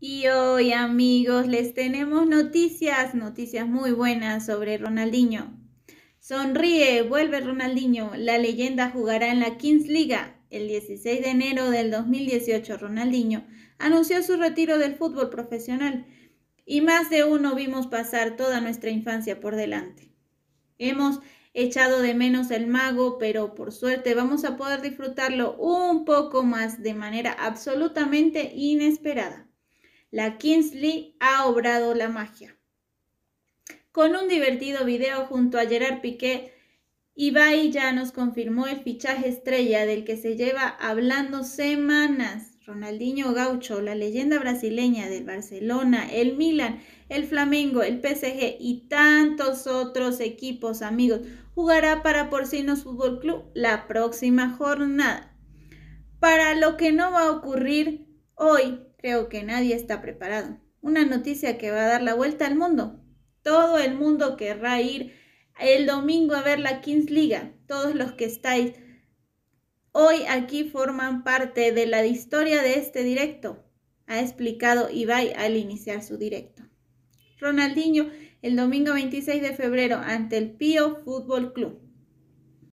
Y hoy amigos les tenemos noticias, noticias muy buenas sobre Ronaldinho. Sonríe, vuelve Ronaldinho, la leyenda jugará en la Kings Liga. El 16 de enero del 2018 Ronaldinho anunció su retiro del fútbol profesional y más de uno vimos pasar toda nuestra infancia por delante. Hemos echado de menos el mago, pero por suerte vamos a poder disfrutarlo un poco más de manera absolutamente inesperada. La Kingsley ha obrado la magia. Con un divertido video junto a Gerard Piqué, Ibai ya nos confirmó el fichaje estrella del que se lleva hablando semanas. Ronaldinho Gaucho, la leyenda brasileña del Barcelona, el Milan, el Flamengo, el PSG y tantos otros equipos amigos, jugará para Porcinos Fútbol Club la próxima jornada. Para lo que no va a ocurrir hoy, Creo que nadie está preparado. Una noticia que va a dar la vuelta al mundo. Todo el mundo querrá ir el domingo a ver la Kings Liga. Todos los que estáis hoy aquí forman parte de la historia de este directo, ha explicado Ibai al iniciar su directo. Ronaldinho, el domingo 26 de febrero, ante el Pío Fútbol Club.